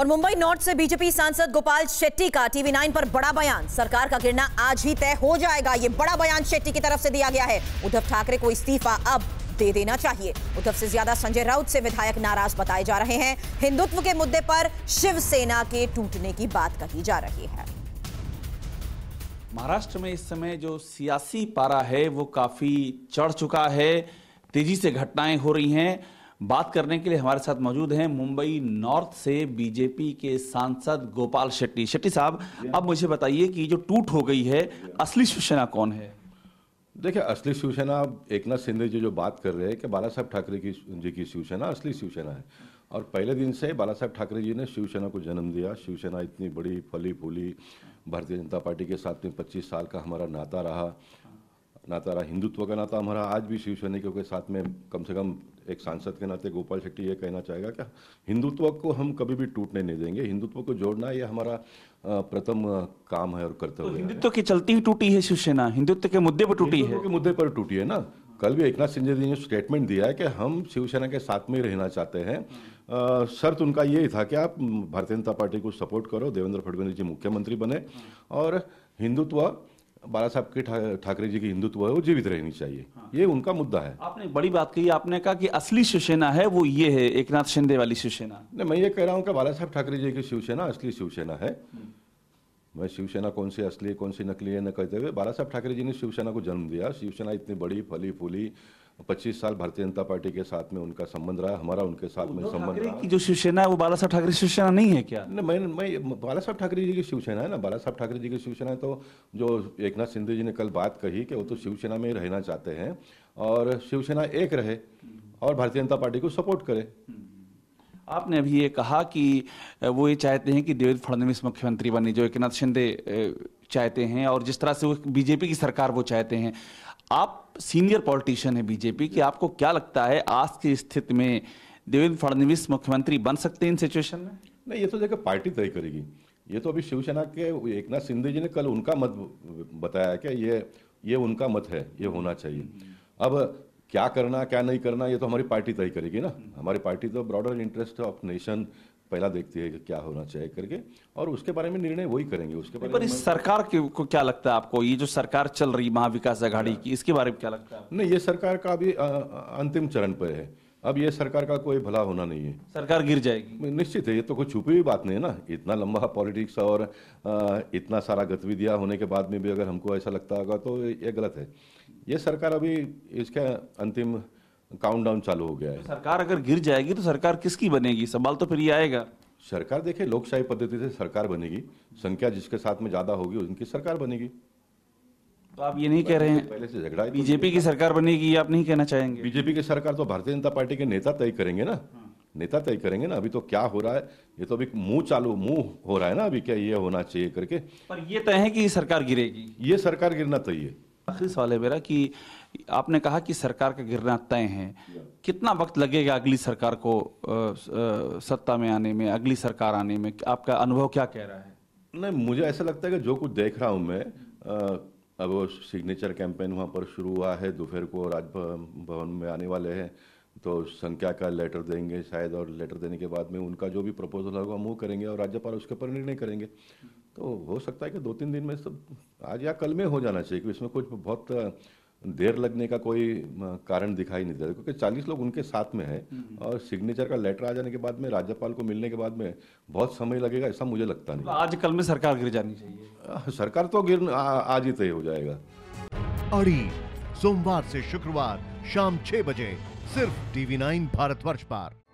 और मुंबई नॉर्थ से बीजेपी सांसद गोपाल शेट्टी का टीवी नाइन पर बड़ा बयान सरकार का गिरना आज ही तय हो जाएगा ये बड़ा बयान शेट्टी की तरफ से दिया गया है उद्धव ठाकरे को इस्तीफा अब दे देना चाहिए उद्धव से ज्यादा संजय राउत से विधायक नाराज बताए जा रहे हैं हिंदुत्व के मुद्दे पर शिवसेना के टूटने की बात कही जा रही है महाराष्ट्र में इस समय जो सियासी पारा है वो काफी चढ़ चुका है तेजी से घटनाएं हो रही हैं बात करने के लिए हमारे साथ मौजूद हैं मुंबई नॉर्थ से बीजेपी के सांसद गोपाल शेट्टी शेट्टी साहब अब मुझे बताइए कि जो टूट हो गई है असली शिवसेना कौन है देखिए असली शिवसेना एक नाथ शिंदे जी जो बात कर रहे हैं कि बाला साहब ठाकरे की जी की शिवसेना असली शिवसेना है और पहले दिन से बाला साहब ठाकरे जी ने शिवसेना को जन्म दिया शिवसेना इतनी बड़ी फली फूली भारतीय जनता पार्टी के साथ में 25 साल का हमारा नाता रहा नाता रहा हिंदुत्व का नाता हमारा आज भी शिवसैनिक के साथ में कम से कम एक सांसद के नाते गोपाल शेट्टी ये कहना चाहेगा कि हिंदुत्व को हम कभी भी टूटने नहीं देंगे हिंदुत्व को जोड़ना ये हमारा प्रथम काम है और कर्तव्य तो हिंदुत्व की चलती ही टूटी है शिवसेना हिंदुत्व के मुद्दे पर टूटी है मुद्दे पर टूटी है ना कल भी एक नाथ सिंह जी ने स्टेटमेंट दिया है कि हम शिवसेना के साथ में रहना चाहते हैं शर्त उनका ये था कि आप भारतीय जनता पार्टी को सपोर्ट करो देवेंद्र फडणवीस जी मुख्यमंत्री बने और हिंदुत्व बाला साहब के ठाकरे जी की हिंदुत्व है वो जीवित रहनी चाहिए हाँ। ये उनका मुद्दा है आपने बड़ी बात कही आपने कहा कि असली शिवसेना है वो ये है एक नाथ शिंदे वाली शिवसेना नहीं मैं ये कह रहा हूँ कि बाला साहब ठाकरे जी की शिवसेना असली शिवसेना है हम्म। मैं शिवसेना कौन सी असली कौन सी नकली है न कहते हुए बाला साहब ठाकरे जी ने शिवसेना को जन्म दिया शिवसेना इतनी बड़ी फली फूली पच्चीस साल भारतीय जनता पार्टी के साथ में उनका संबंध रहा हमारा उनके साथ में संबंध रहा जो शिवसेना है वो बाला साहब ठाकरे शिवसेना नहीं है क्या नहीं मैं मैं बाला साहब ठाकरे जी की शिवसेना है ना बाला साहब ठाकरे जी की शिवसेना तो जो एक नाथ सिंधु जी ने कल बात कही कि वो तो शिवसेना में रहना चाहते हैं और शिवसेना एक रहे और भारतीय जनता पार्टी को सपोर्ट करे आपने अभी ये कहा कि वो ये चाहते हैं कि देवेंद्र फडणवीस मुख्यमंत्री बने जो एक नाथ शिंदे चाहते हैं और जिस तरह से वो बीजेपी की सरकार वो चाहते हैं आप सीनियर पॉलिटिशियन है बीजेपी की आपको क्या लगता है आज की स्थिति में देवेंद्र फडणवीस मुख्यमंत्री बन सकते हैं इन सिचुएशन में नहीं ये तो देखो पार्टी तय करेगी ये तो अभी शिवसेना के एक नाथ शिंदे जी ने कल उनका मत बताया कि ये ये उनका मत है ये होना चाहिए अब क्या करना क्या नहीं करना ये तो हमारी पार्टी तय करेगी ना हमारी पार्टी तो ब्रॉडर इंटरेस्ट ऑफ नेशन पहला देखती है कि क्या होना चाहिए करके और उसके बारे में निर्णय वही करेंगे उसके बारे पर इस सरकार के को क्या लगता है आपको ये जो सरकार चल रही महाविकास अघाड़ी की इसके बारे में क्या लगता है नहीं ये सरकार का अभी अंतिम चरण पर है अब ये सरकार का कोई भला होना नहीं है सरकार गिर जाएगी निश्चित है ये तो कोई छुपी हुई बात नहीं है ना इतना लंबा पॉलिटिक्स और इतना सारा गतिविधियां होने के बाद में भी अगर हमको ऐसा लगता होगा तो ये गलत है ये सरकार अभी इसका अंतिम काउंटडाउन चालू हो गया है तो सरकार अगर गिर जाएगी तो सरकार किसकी बनेगी सवाल तो फिर ये आएगा सरकार देखे लोकशाही पद्धति से सरकार बनेगी संख्या जिसके साथ में ज्यादा होगी उनकी सरकार बनेगी तो आप ये नहीं कह रहे हैं पहले से झगड़ा तो बीजेपी की सरकार बनेगी आप नहीं कहना चाहेंगे बीजेपी की सरकार तो भारतीय जनता पार्टी के नेता तय करेंगे ना हाँ। नेता तय करेंगे ना अभी तो क्या हो रहा है ये तो अभी मुंह चालू मुंह हो रहा है ना अभी क्या ये होना चाहिए करके पर ये तय है कि सरकार गिरेगी ये सरकार गिरना तय है आखिरी सवाल है मेरा कि आपने कहा कि सरकार का गिरना तय है कितना वक्त लगेगा अगली सरकार को आ, आ, सत्ता में आने में अगली सरकार आने में आपका अनुभव क्या कह रहा है नहीं मुझे ऐसा लगता है कि जो कुछ देख रहा हूँ मैं आ, अब सिग्नेचर कैंपेन वहाँ पर शुरू हुआ है दोपहर को राजभवन में आने वाले हैं तो संख्या का लेटर देंगे शायद और लेटर देने के बाद में उनका जो भी प्रपोजल होगा वो करेंगे और राज्यपाल उसके ऊपर निर्णय करेंगे तो हो सकता है कि दो तीन दिन में सब आज या कल में हो जाना चाहिए क्योंकि इसमें कुछ बहुत देर लगने का कोई कारण दिखाई नहीं दे रहा क्योंकि चालीस लोग उनके साथ में है हम्म, हम्म। और सिग्नेचर का लेटर आ जाने के बाद में राज्यपाल को मिलने के बाद में बहुत समय लगेगा ऐसा मुझे लगता नहीं तो आज कल में सरकार गिर जानी चाहिए सरकार तो गिर आज ही तय हो जाएगा अरी सोमवार से शुक्रवार शाम छह बजे सिर्फ टीवी नाइन भारत वर्ष पर